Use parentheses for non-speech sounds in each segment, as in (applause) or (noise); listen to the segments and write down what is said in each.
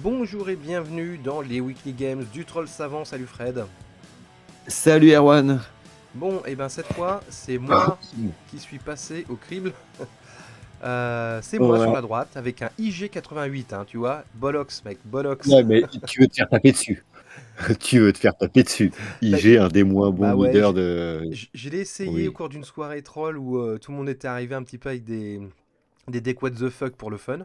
Bonjour et bienvenue dans les Weekly Games du Troll Savant. Salut Fred. Salut Erwan. Bon, et eh ben cette fois, c'est moi ah, qui suis passé au crible. (laughs) Euh, c'est moi sur la droite avec un IG88, hein, tu vois. Bolox, mec, Bolox. Ouais, mais tu veux te faire taper dessus. (laughs) tu veux te faire taper dessus. IG, bah, un des moins bons bah de. J'ai essayé au cours d'une soirée troll où euh, tout le monde était arrivé un petit peu avec des, des what the fuck pour le fun.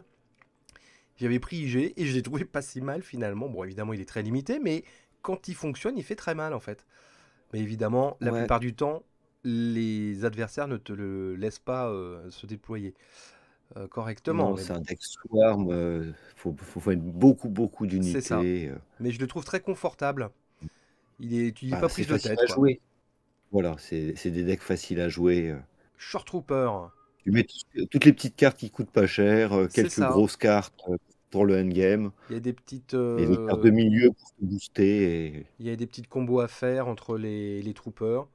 J'avais pris IG et je l'ai trouvé pas si mal finalement. Bon, évidemment, il est très limité, mais quand il fonctionne, il fait très mal en fait. Mais évidemment, la plupart du temps, les adversaires ne te le laissent pas euh, se déployer euh, correctement. C'est un deck swarm, euh, faut, faut, faire beaucoup, beaucoup d'unités. Mais je le trouve très confortable. Il est, tu dis ah, pas pris de tête. Jouer. Voilà, c'est des decks faciles à jouer. Short Trooper, tu mets toutes les petites cartes qui coûtent pas cher, euh, quelques grosses cartes euh, pour le endgame. Il y a des petites. cartes de euh, milieu pour booster. Il y a des petites combos à faire entre les, les troopers.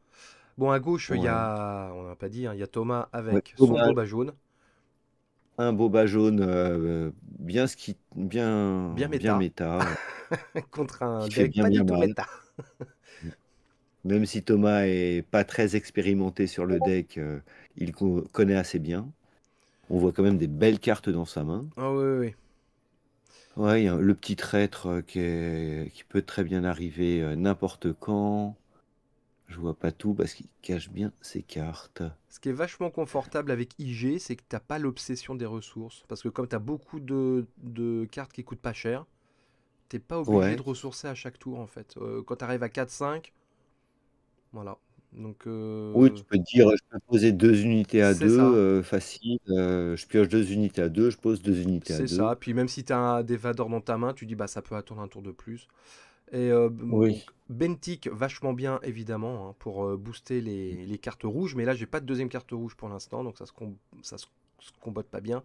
Bon, à gauche, il y a, on pas dit, hein, il y a Thomas avec son boba jaune. Un boba jaune bien, ski... bien, bien méta. (laughs) Contre un deck pas du tout méta. Même si Thomas est pas très expérimenté sur le deck, il connaît assez bien. On voit quand même des belles cartes dans sa main. Ah oui, oui. Ouais, le petit traître euh, qui, peut très bien arriver euh, n'importe quand. Je vois pas tout parce qu'il cache bien ses cartes. Ce qui est vachement confortable avec IG, c'est que tu n'as pas l'obsession des ressources. Parce que comme tu as beaucoup de, cartes qui coûtent pas cher, tu n'es pas obligé de ressourcer à chaque tour en fait. Euh, quand quand arrives à 4-5, voilà, donc, euh, Oui, tu peux dire, je peux poser deux unités à deux, euh, facile. Euh, je pioche deux unités à deux, je pose deux unités à deux. C'est ça. Puis même si tu as des Vador dans ta main, tu dis, bah ça peut attendre un tour de plus. Et Bentic, vachement bien évidemment hein, pour booster les, cartes rouges. Mais là, j'ai pas de deuxième carte rouge pour l'instant, donc ça se, ça se, se pas bien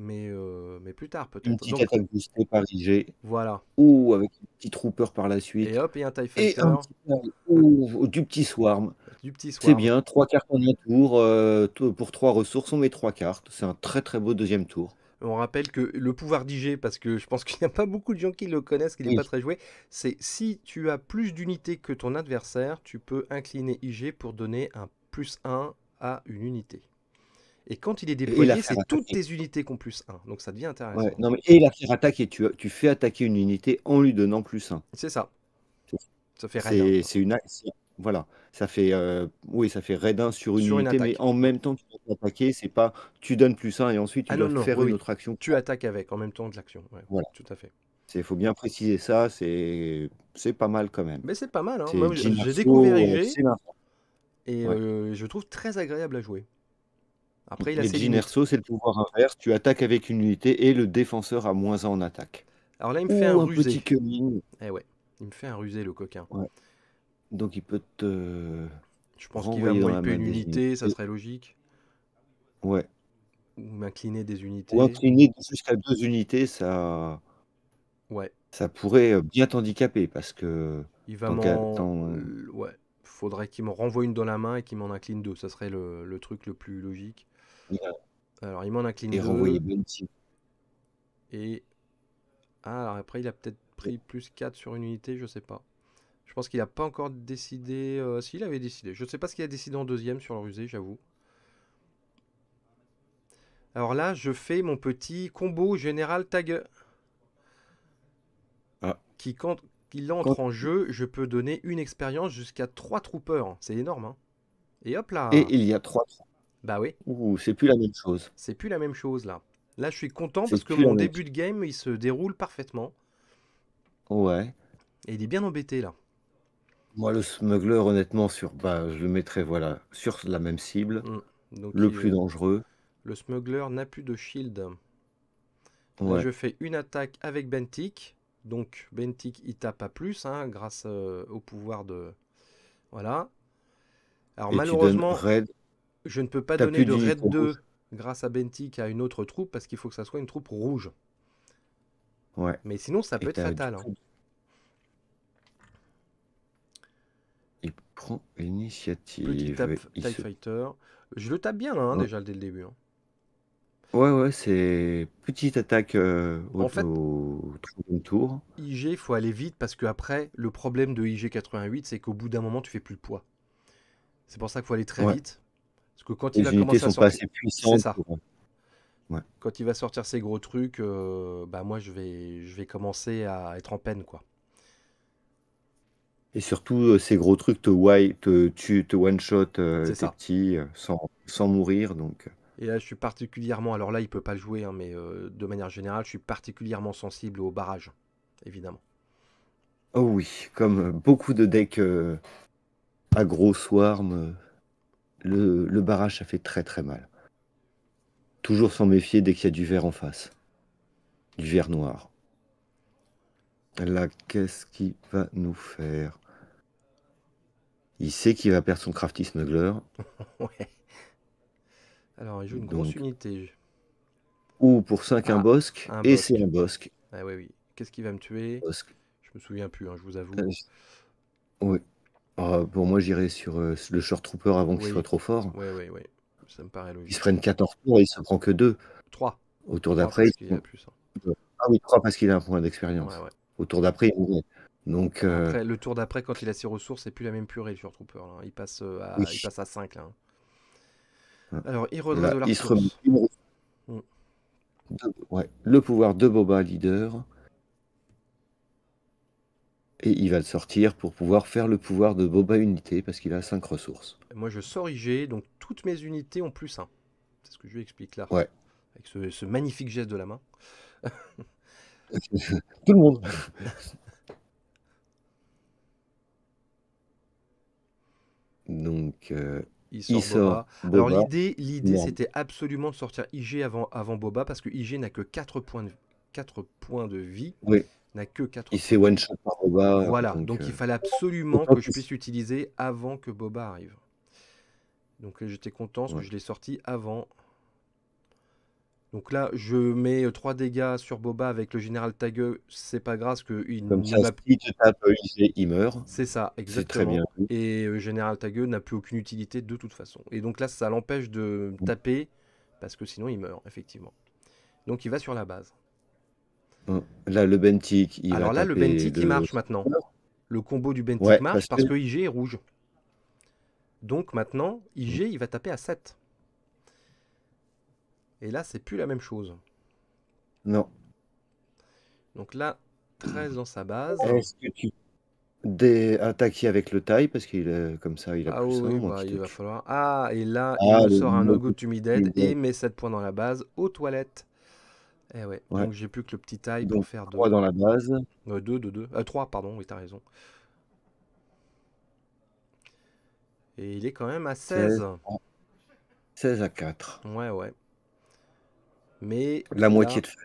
mais, euh, mais plus tard peut-être. Une petite attaque par IG. Voilà. Ou avec une petite Trooper par la suite. Et hop, et un TIE un petit, ou, du petit Swarm. Du petit Swarm. C'est bien, trois cartes en un tour. Euh, pour trois ressources, on met trois cartes. C'est un très très beau deuxième tour. On rappelle que le pouvoir d'IG, parce que je pense (laughs) qu'il n'y a pas beaucoup de gens qui le connaissent, qui n'est pas très joué, c'est si tu as plus d'unités que ton adversaire, tu peux incliner IG pour donner un plus 1 à une unité. Et quand il est déployé, c'est toutes tes unités qui ont plus 1. Donc ça devient intéressant. Ouais, non, mais et la faire attaquer, tu, fais attaquer une unité en lui donnant plus 1. C'est ça. Ça fait raid. C'est hein. une voilà, ça fait euh, oui, ça fait raid 1 sur une unité, mais en même temps tu peux attaquer, c'est pas tu donnes plus 1 et ensuite tu ah dois faire une autre action. Tu attaques avec en même temps de l'action. voilà, tout à fait. Il faut bien préciser ça, c'est pas mal quand même. Mais c'est pas mal, j'ai découvert IG et euh, je trouve très agréable à jouer. Après, il a c'est le pouvoir inverse. Tu attaques avec une unité et le défenseur a moins un en attaque. Alors là, il me fait un, rusé. Petit eh ouais, il me fait un rusé, le coquin. Donc il peut te. Je pense qu'il va m'occuper une unité, ça serait logique. Ouais. Ou m'incliner des unités. Ou incliner jusqu'à deux unités, ça. Ouais. Ça pourrait bien t'handicaper parce que. Il va m'en. Euh, ouais. Faudrait qu'il me renvoie une dans la main et qu'il m'en incline deux. Ça serait le truc le plus logique. Alors, il m'en incline et Et. Ah, alors après, il a peut-être pris plus 4 sur une unité, je sais pas. Je pense qu'il a pas encore décidé. Euh, s'il avait décidé. Je ne sais pas ce qu'il a décidé en deuxième sur le rusé, j'avoue. Alors là, je fais mon petit combo général tag. Ah. Qui, quand il entre en jeu, je peux donner une expérience jusqu'à 3 troopers. C'est énorme. Hein. Et hop là. Et il y a 3 troopers. Bah oui. c'est plus la même chose. C'est plus la même chose là. Là, je suis content parce que mon début de game, il se déroule parfaitement. Ouais. Et il est bien embêté là. Moi, le smuggler, honnêtement, sur, bah, je le mettrais voilà, sur la même cible. Mm. le plus dangereux. Le smuggler n'a plus de shield. Ouais. je fais une attaque avec Bentic. Donc Bentic, il tape à plus hein, grâce euh, au pouvoir de... Voilà. Alors malheureusement... Je ne peux pas donner de raid 2 grâce à Bentic à une autre troupe parce qu'il faut que ça soit une troupe rouge. Ouais. Mais sinon, ça peut être fatal. Hein. Il prend l'initiative. Petit tape, Fighter. Je le tape bien hein, déjà dès le début. Hein. Ouais, ouais, c'est petite attaque euh, au, tour. IG, il faut aller vite parce que après, le problème de IG 88, c'est qu'au bout d'un moment, tu fais plus de poids. C'est pour ça qu'il faut aller très vite. Parce que quand il va sortir, Quand il va sortir ses gros trucs, euh, bah moi je vais, je vais commencer à être en peine quoi. Et surtout, euh, ces gros trucs te, white, tu, te one shot euh, tes sans, mourir. Donc. Et là, je suis particulièrement. Alors là, il peut pas jouer, hein, mais de manière générale, je suis particulièrement sensible au barrage, évidemment. Oh oui, comme beaucoup de decks à gros swarm le, barrage, ça fait très très mal. Toujours s'en méfier dès qu'il y a du verre en face. Du verre noir. Là, qu'est-ce qu'il va nous faire Il sait qu'il va perdre son crafty smuggler. (laughs) ouais. Alors, il joue une grosse unité. Ou pour 5 un ah, bosque, et c'est un bosque. Ah ouais, oui. Qu'est-ce qui va me tuer Je me souviens plus, hein, je vous avoue. Euh, oui. Oh, pour moi, j'irai sur euh, le short trooper avant qu'il soit trop fort. Oui, oui, oui. Ça me paraît Il se prenne 14 tours et il se prend que 2. 3. Au tour d'après, il... plus. Hein. ah oui, 3 parce qu'il a un point d'expérience. Ouais, Au tour d'après, il mourrait. Donc, euh, Après, le tour d'après, quand il a ses ressources, c'est plus la même purée, le short Trooper. Hein. Euh, il, passe à, il passe à 5. Là, hein. Alors, il redresse de la il se remet mm. ouais. le pouvoir de Boba leader et il va le sortir pour pouvoir faire le pouvoir de Boba Unité parce qu'il a 5 ressources. Moi je sors IG, donc toutes mes unités ont plus 1. C'est ce que je lui explique là. Ouais. Avec ce, magnifique geste de la main. (laughs) Tout le monde. (laughs) donc. Euh, il sort, Boba. Alors l'idée, l'idée c'était absolument de sortir IG avant, avant Boba parce que IG n'a que 4 points de, 4 points de vie. Oui n'a que 4 Il fait one shot par Boba. Voilà, donc, il euh, fallait absolument que je puisse l'utiliser avant que Boba arrive. Donc euh, j'étais content parce que je l'ai sorti avant. Donc là, je mets 3 euh, dégâts sur Boba avec le général Tague, C'est pas grave que il ne ça, il tape, il, meurt. C'est ça, exactement. Très bien. Et le général Tague n'a plus aucune utilité de toute façon. Et donc là, ça l'empêche de mmh. taper parce que sinon il meurt, effectivement. Donc il va sur la base. Hein. Là, le Bentic, il Alors là, le marche maintenant. Le combo du Bentic marche parce que... IG est rouge. Donc maintenant, IG, il va taper à 7. Et là, c'est plus la même chose. Non. Donc là, 13 dans sa base. Est-ce que tu des attaquer avec le taille parce qu'il comme ça il a ah oui, bah, il va falloir ah et là il ah, sort un logo dead et met 7 points dans la base aux toilettes eh ouais. Donc j'ai plus que le petit taille pour faire 3 dans la base. 2, 2, 2. 3, pardon, oui, t'as raison. Et il est quand même à 16. 16 ah. à, 4. Ouais, ouais. Mais. La moitié de fait.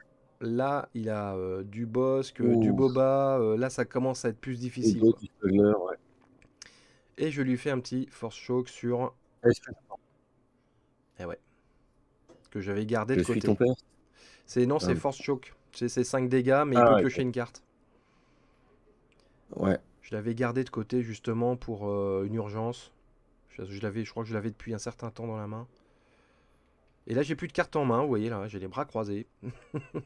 Là, il a euh, du Bosque, euh, du Boba. Euh, là, ça commence à être plus difficile. Et, je lui fais un petit force shock sur. Et eh ouais. Que j'avais gardé de côté. ton père c'est non, c'est ah force choke. C'est 5 dégâts, mais il ah peut une carte. Ouais. Je l'avais gardé de côté justement pour euh, une urgence. Je, l'avais, je crois que je l'avais depuis un certain temps dans la main. Et là, j'ai plus de carte en main. Vous voyez là, j'ai les bras croisés. (laughs)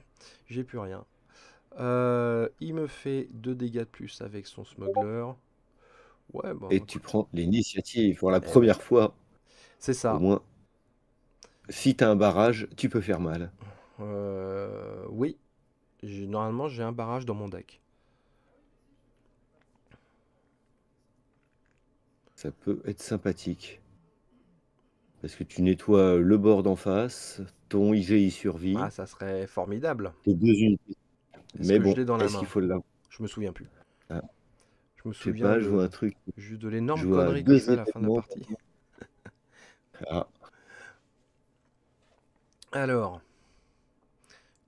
j'ai plus rien. Euh, il me fait 2 dégâts de plus avec son smuggler. Ouais, bon, bah, Et tu prends l'initiative pour la eh première fois. C'est ça. Au moins, si t'as un barrage, tu peux faire mal. Euh, oui. Normalement, j'ai un barrage dans mon deck. Ça peut être sympathique. Parce que tu nettoies le bord en face, ton IGI survit. Ah, ça serait formidable. Tes deux unités. Mais bon, je ce qu'il Faut là Je me souviens plus. Ah. Je me souviens. Pas, de... un truc. de l'énorme connerie à la fin de la partie. Ah. (laughs) Alors,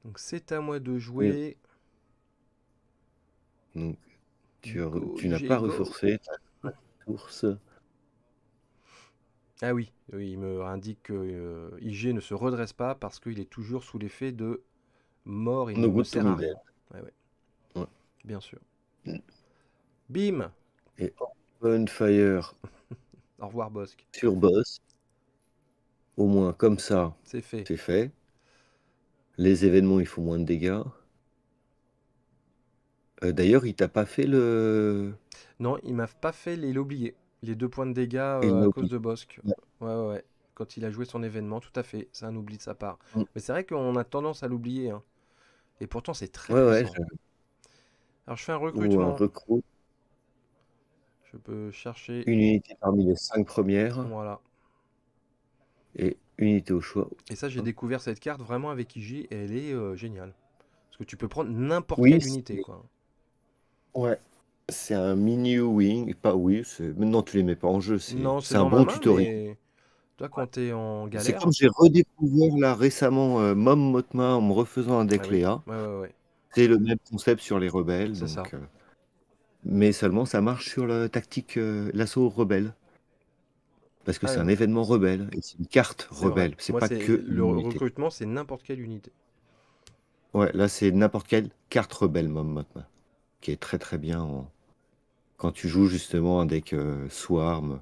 donc c'est à moi de jouer. Donc tu, n'as pas reforcé ta Ah oui, il me indique que euh, IG ne se redresse pas parce qu'il est toujours sous l'effet de mort. et de Bien sûr. Mm. Bim Et open fire. (laughs) Au revoir, Bosque. Sur Boss. Au moins, comme ça. C'est fait. C'est fait. Les événements, ils font moins de dégâts. Euh, d'ailleurs, il t'a pas fait le. Non, il m'a pas fait les l'oublier Les deux points de dégâts euh, à cause de Bosque. Ouais. ouais. ouais, Quand il a joué son événement, tout à fait. C'est un oubli de sa part. Mm. Mais c'est vrai qu'on a tendance à l'oublier. Hein. Et pourtant, c'est très. Ouais, ouais. Alors, je fais un recrutement. Je peux chercher. Une unité parmi les cinq premières. Voilà. Et Unité au choix. Et ça, j'ai hein. découvert cette carte vraiment avec IJ et elle est euh, géniale. Parce que tu peux prendre n'importe quelle unité. Quoi. Ouais. C'est un mini wing, pas oui, maintenant tu les mets pas en jeu, c'est un bon tutoriel. Toi, quand en galère. C'est comme j'ai redécouvert là récemment euh, Mom Motma en me refaisant un deck ah Léa. Ouais, c'est le même concept sur les rebelles. Euh, mais seulement ça marche sur la tactique, l'assaut rebelle. Parce que ah c'est un événement rebelle c'est une carte rebelle. C'est pas que le recrutement, c'est n'importe quelle unité. Ouais, là, c'est n'importe quelle carte rebelle, Mom qui est très très bien quand tu joues justement un deck euh, Swarm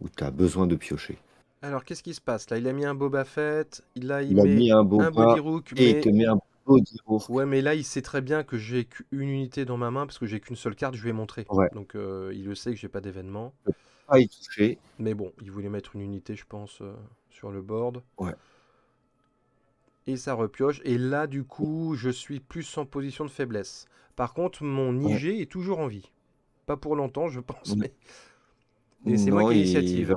où tu as besoin de piocher. Alors, qu'est-ce qui se passe là Il a mis un Boba Fett, il- a mis un beau Body et il te met un Body ouais, mais là il sait très bien que j'ai qu'une unité dans ma main parce que j'ai qu'une seule carte, je lui ai montré. Donc euh, il le sait que j'ai pas d'événement. Mais bon, il voulait mettre une unité, je pense, euh, sur le board. Et ça repioche. Et là, du coup, je suis plus en position de faiblesse. Par contre, mon IG est toujours en vie. Pas pour longtemps, je pense, mm. mais. c'est moi qui ai l'initiative.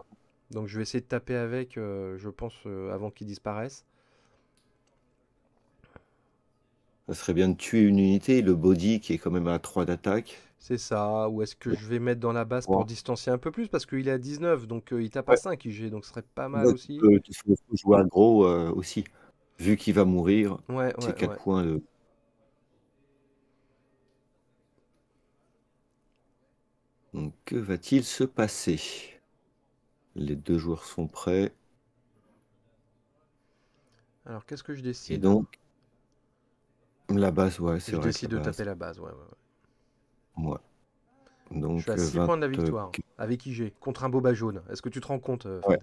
Donc je vais essayer de taper avec, euh, je pense, euh, avant qu'il disparaisse. Ça serait bien de tuer une unité, le body qui est quand même à 3 d'attaque. C'est ça, ou est-ce que je vais mettre dans la base pour distancer un peu plus Parce qu'il est à 19, donc euh, il tape à 5 donc ce serait pas mal aussi. Euh, il faut, jouer aggro euh, aussi, vu qu'il va mourir. Ouais, c'est 4 points Donc que va-t-il se passer Les deux joueurs sont prêts. Alors qu'est-ce que je décide donc, la base, ouais, c'est Je décide de taper la base, ouais, Donc, Je suis à 6 euh, points de la victoire, euh, avec IG, contre un boba jaune. Est-ce que tu te rends compte euh, ouais.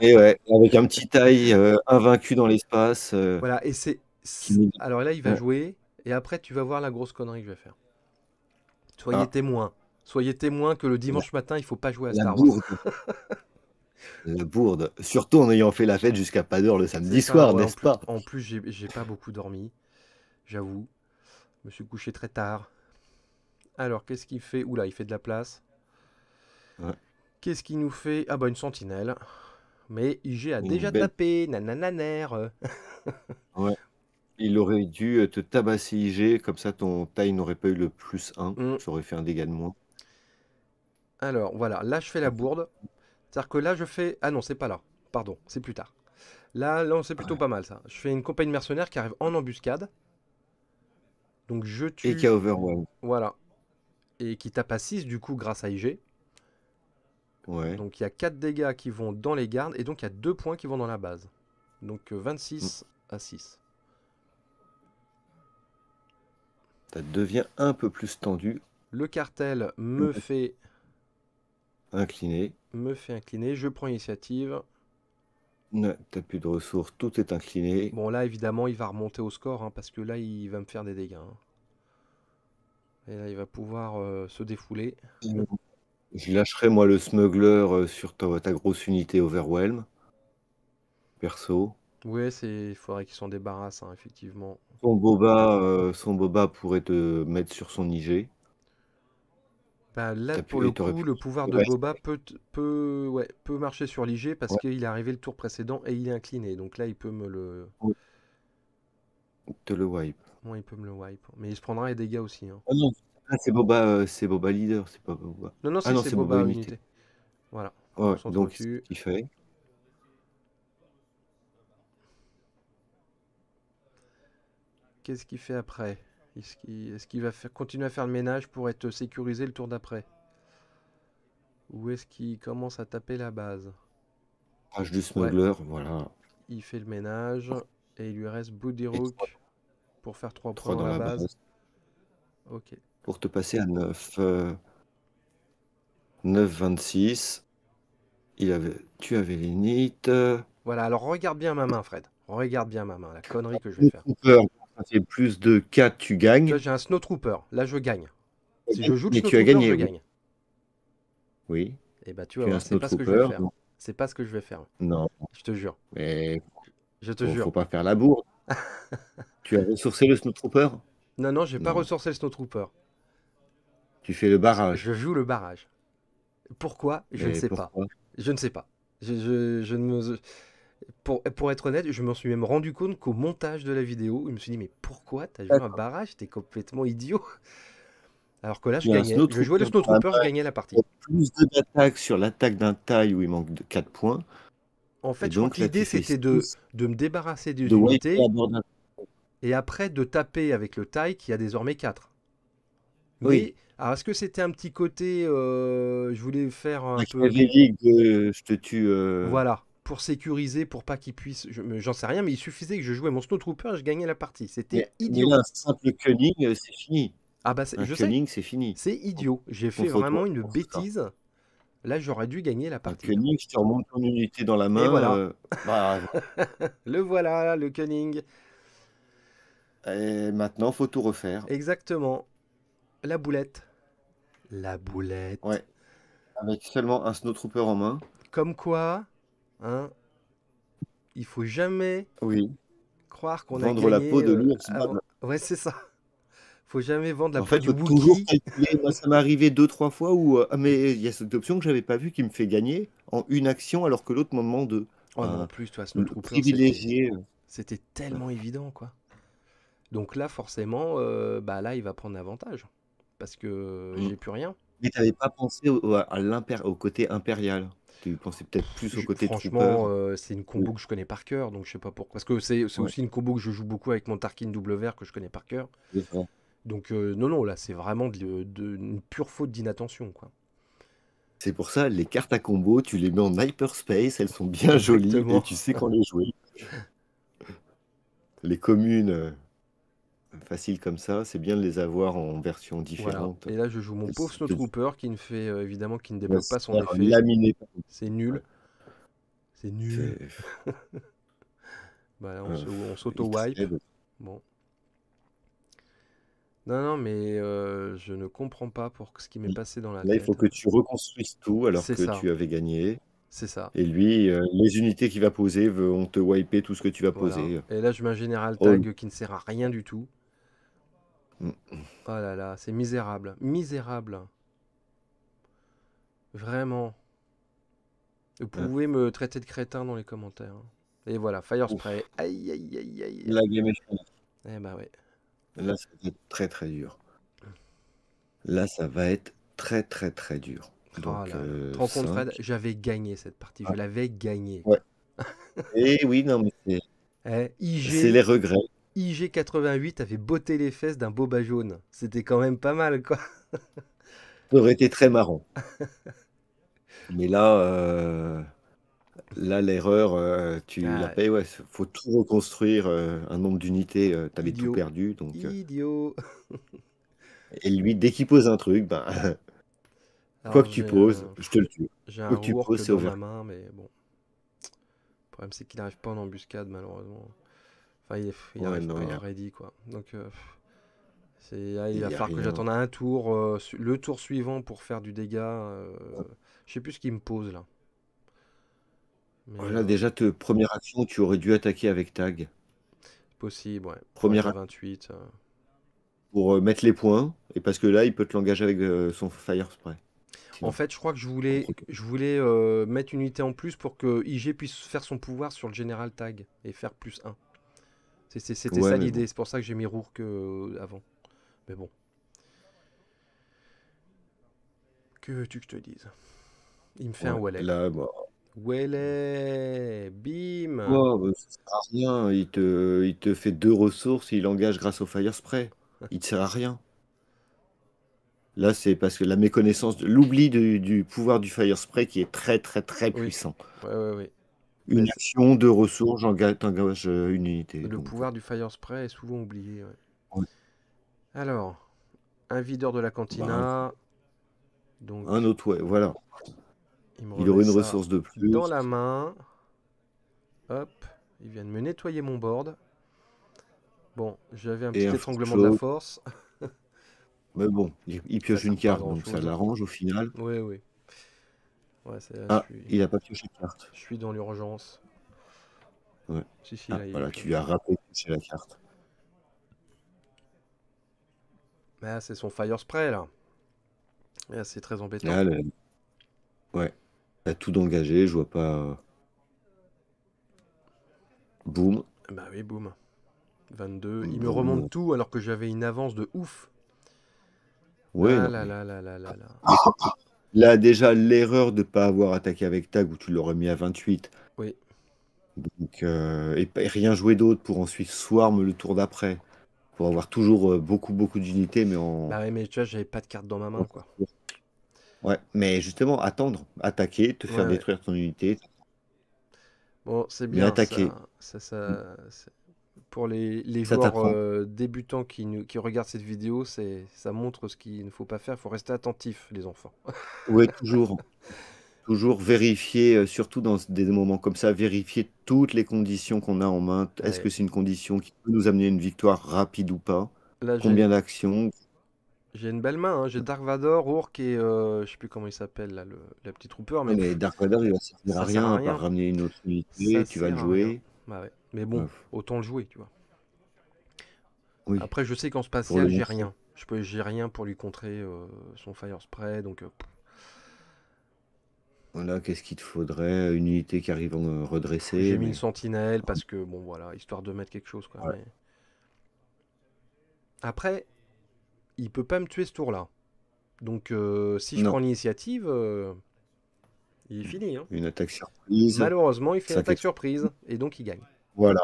Et ouais, avec un petit taille invaincu dans l'espace. Voilà, et c'est. Alors là, il va jouer, et après, tu vas voir la grosse connerie que je vais faire. Soyez ah. témoin. Soyez témoin que le dimanche matin, il faut pas jouer à Star Wars. la bourde. Surtout en ayant fait la fête jusqu'à pas d'heure le samedi soir, n'est-ce pas En plus, j'ai pas beaucoup dormi j'avoue. Je me suis couché très tard. Alors, qu'est-ce qu'il fait Oula, il fait de la place. Qu'est-ce qu'il nous fait Ah bah une sentinelle. Mais IG a déjà tapé, nanananer. (laughs) ouais. Il aurait dû euh, te tabasser IG, comme ça ton taille n'aurait pas eu le plus 1. J'aurais mm. fait un dégât de moins. Alors voilà, là je fais la bourde. C'est-à-dire que là je fais. Ah non, c'est pas là. Pardon, c'est plus tard. Là, là c'est plutôt pas mal ça. Je fais une compagnie mercenaire qui arrive en embuscade. Donc je tue. Et qui a overwhelm. Voilà. Et qui tape à 6 du coup grâce à IG. Ouais. Donc il y a 4 dégâts qui vont dans les gardes et donc il y a 2 points qui vont dans la base. Donc 26 euh, à 6. Ça devient un peu plus tendu. Le cartel me (laughs) fait incliner. Me fait incliner. Je prends initiative t'as plus de ressources, tout est incliné. Bon, là, évidemment, il va remonter au score, hein, parce que là, il va me faire des dégâts. Hein. Et là, il va pouvoir euh, se défouler. Mmh. Je lâcherai, moi, le smuggler euh, sur ta, grosse unité Overwhelm. Perso. Ouais, c'est... il faudrait qu'il s'en débarrasse, hein, effectivement. Son boba, euh, son boba pourrait te mettre sur son IG. Bah, là, pour le coup, le pouvoir de Boba peut, peut, ouais, peut marcher sur l'IG parce qu'il est arrivé le tour précédent et il est incliné. Donc là, il peut me le. Te le wipe. Moi, il peut me le wipe. Mais il se prendra les dégâts aussi. Hein. Ah non, c'est Boba, euh, c'est Boba leader, c'est pas Boba. Non, non, ah c'est Boba, unité. Voilà. donc, il fait Qu'est-ce qu'il fait après est-ce qu'il va continuer à faire le ménage pour être sécurisé le tour d'après Ou est-ce qu'il commence à taper la base h ah, du smuggler, voilà. Il fait le ménage et il lui reste Booty pour faire 3 points dans, la, base. Ok. Pour te passer à 9. 26. Euh, il avait... Tu avais les nits. Euh. Voilà, alors regarde bien ma main, Fred. Regarde bien ma main, la connerie que je vais faire c'est plus de 4, tu gagnes. j'ai un Snowtrooper. Là, je gagne. Si je joue mais tu as gagné, je gagne. Oui. Et eh bah, ben, tu, vois, c'est pas ce que je vais faire. C'est pas ce que je vais faire. Non. Je te jure. Mais... Je te jure. Faut pas faire la bourre. (laughs) tu as ressourcé le Snowtrooper Non, non, j'ai pas ressourcé le Snowtrooper. Tu fais le barrage. Je joue le barrage. Pourquoi Je ne sais pas. Je ne sais pas. Je, je ne me pour, être honnête, je me suis même rendu compte qu'au montage de la vidéo, je me suis dit, mais pourquoi t'as joué un barrage T'es complètement idiot. (laughs) Alors que là, je, gagnais, jouais le Snow je gagnais la partie. Plus d'attaques sur l'attaque d'un taille où il manque de 4 points. En fait, je donc l'idée c'était de, de me débarrasser des unités et après de taper avec le taille qui a désormais 4. Oui. Alors est-ce que c'était un petit côté, euh, je voulais faire un peu... je te tue... Euh, voilà pour sécuriser, pour pas qu'il puisse... J'en sais rien, mais il suffisait que je jouais mon Snowtrooper et je gagnais la partie. C'était idiot. simple cunning, euh, c'est fini. Ah bah, un c'est fini. C'est idiot. J'ai fait vraiment une bêtise. Là, j'aurais dû gagner la partie. Le cunning, tu remontes ton unité dans la main. Euh, bah, (laughs) le voilà, le cunning. Et maintenant, faut tout refaire. Exactement. La boulette. La boulette. Ouais. Avec seulement un Snow Trooper en main. Comme quoi, Hein. il faut jamais oui. croire qu'on a gagné. Vendre la peau de euh, l'ours. Bah, bah. Ouais, c'est ça. Faut jamais vendre la peau fait, du toujours Moi, ça m'est arrivé deux trois fois où euh, ah, mais il y a cette option que j'avais pas vue qui me fait gagner en une action alors que l'autre m'en demande deux. Oh, plus, toi, privilégié. Euh. C'était tellement évident, quoi. Donc là, forcément, bah là, il va prendre avantage parce que mm. j'ai plus rien. Mais tu n'avais pas pensé au, côté impérial tu pensais peut-être plus au côté Franchement, euh, c'est une combo que je connais par cœur, donc je sais pas pourquoi. Parce que c'est aussi une combo que je joue beaucoup avec mon Tarkin double vert que je connais par cœur. Donc euh, non, non, là c'est vraiment une pure faute d'inattention. quoi. C'est pour ça, les cartes à combo, tu les mets en hyperspace, elles sont bien jolies et tu sais quand les jouer. (laughs) les communes, euh, Facile comme ça, c'est bien de les avoir en version différente Et là, je joue mon pauvre Snowtrooper qui ne fait euh, évidemment ne débloque pas son effet. C'est nul. C'est nul. (laughs) Bah, on, euh, s'auto-wipe. Bon. Non, non, mais euh, je ne comprends pas pour ce qui m'est passé dans la. Là, il faut que tu reconstruises tout alors que tu avais gagné. C'est ça. Et lui, les unités qu'il va poser vont te wiper tout ce que tu vas poser. Et là, je mets un général tag qui ne sert à rien du tout. Oh là là, c'est misérable. Misérable. Vraiment. Vous pouvez me traiter de crétin dans les commentaires. Et voilà, Fire Spray. Aïe, aïe, aïe, La est Eh bah oui. Là, ça va être très, très dur. Là, ça va être très, très, très dur. Oh Donc, euh, j'avais gagné cette partie. Je ah. l'avais gagnée. Ouais. (laughs) Et eh oui, non, mais c'est. Eh, c'est les regrets. IG88 avait botté les fesses d'un boba jaune. C'était quand même pas mal, quoi. Ça aurait été très marrant. Mais là, euh, là l'erreur, euh, tu ah la payes. Ouais, faut tout reconstruire. Euh, un nombre d'unités, tu avais tout perdu. Donc, Idiot. Et lui, dès qu'il pose un truc, ben, quoi que tu poses, je te le tue. J'ai un Ma main, mais bon. Le problème, c'est qu'il n'arrive pas en embuscade, malheureusement il, y ready, quoi. Donc, euh, il, va falloir que j'attende un tour, euh, le tour suivant pour faire du dégât. Euh, je sais plus ce qu'il me pose là. voilà, déjà, te, première action, tu aurais dû attaquer avec tag. Possible, ouais. Première à 28. Pour mettre les points, et parce que là, il peut te l'engager avec son fire spray. En fait, je crois que je voulais, je voulais mettre une unité en plus pour que IG puisse faire son pouvoir sur le général tag et faire plus 1. C'était ça l'idée, c'est pour ça que j'ai mis Rourke euh, avant. Mais bon. Que veux-tu que je te dise Il me fait un wallet. Là, bah. bim bah, sert à rien, il te, il te fait deux ressources, il engage grâce au Fire Spray. Il te sert à rien. Là, c'est parce que la méconnaissance, l'oubli du, pouvoir du Fire Spray qui est très très très puissant. Oui, une action, de ressources, j'engage euh, une unité. Le pouvoir euh. du Fire Spray est souvent oublié. Alors, un videur de la cantina. Bah, donc, un autre, voilà. Il, aura aurait une ressource de plus. Dans la main. Hop, il vient de me nettoyer mon board. Bon, j'avais un petit étranglement de la force. (laughs) Mais bon, il, pioche une carte, donc ça l'arrange au final. Oui, oui. Ah, il a pas pioché la carte. Je suis dans l'urgence. Ah, voilà, tu lui as raté la carte. Ah, c'est son fire spray là. c'est très embêtant. Ah, ouais, il Ouais. tout d'engagé, je vois pas. Boum. Bah oui, boum. 22. Il me remonte tout alors que j'avais une avance de ouf. Ouais. Ah là là là là là. là. Là, déjà, l'erreur de ne pas avoir attaqué avec tag où tu l'aurais mis à 28. Oui. Donc, euh, et, rien jouer d'autre pour ensuite swarm le tour d'après. Pour avoir toujours euh, beaucoup, beaucoup d'unités, mais en. Bah oui mais tu vois, j'avais pas de carte dans ma main, quoi. Ouais, mais justement, attendre, attaquer, te faire détruire ton unité. Bon, c'est bien. Mais attaquer. Ça, ça mm pour les, joueurs euh, débutants qui, nous, qui regardent cette vidéo, ça montre ce qu'il ne faut pas faire. Il faut rester attentif, les enfants. (laughs) oui, toujours. toujours vérifier, euh, surtout dans des moments comme ça, vérifier toutes les conditions qu'on a en main. Est-ce que c'est une condition qui peut nous amener une victoire rapide ou pas Là, Combien d'actions j'ai une belle main, hein. j'ai Dark Vador, et je euh, je sais plus comment il s'appelle, là, le, la petite trooper. Mais, Dark Vador, il va servir à rien, ramener une autre unité, tu vas le jouer. Mais bon, autant le jouer, tu vois. Après, je sais qu'en spatial, j'ai rien. Je peux, j'ai rien pour lui contrer euh, son fire spray, donc. Euh, voilà, qu'est-ce qu'il te faudrait Une unité qui arrive en euh, redresser. J'ai mis une sentinelle parce que bon, voilà, histoire de mettre quelque chose, Après, il peut pas me tuer ce tour-là. Donc, si je prends l'initiative, il est fini. Hein. Une attaque surprise. Malheureusement, il fait une attaque surprise et donc il gagne. Voilà.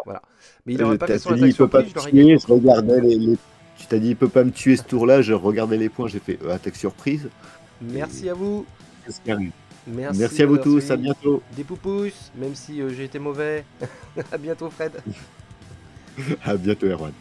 Mais il n'aurait pas fait son je regardais les, Tu t'as dit, il peut pas me tuer ce tour-là, je regardais les points, j'ai fait euh, attaque surprise. Merci à vous. Merci, merci, à vous tous, à bientôt. Des poupous. même si j'étais euh, j'ai été mauvais. (laughs) à bientôt Fred. (laughs) à bientôt Erwan.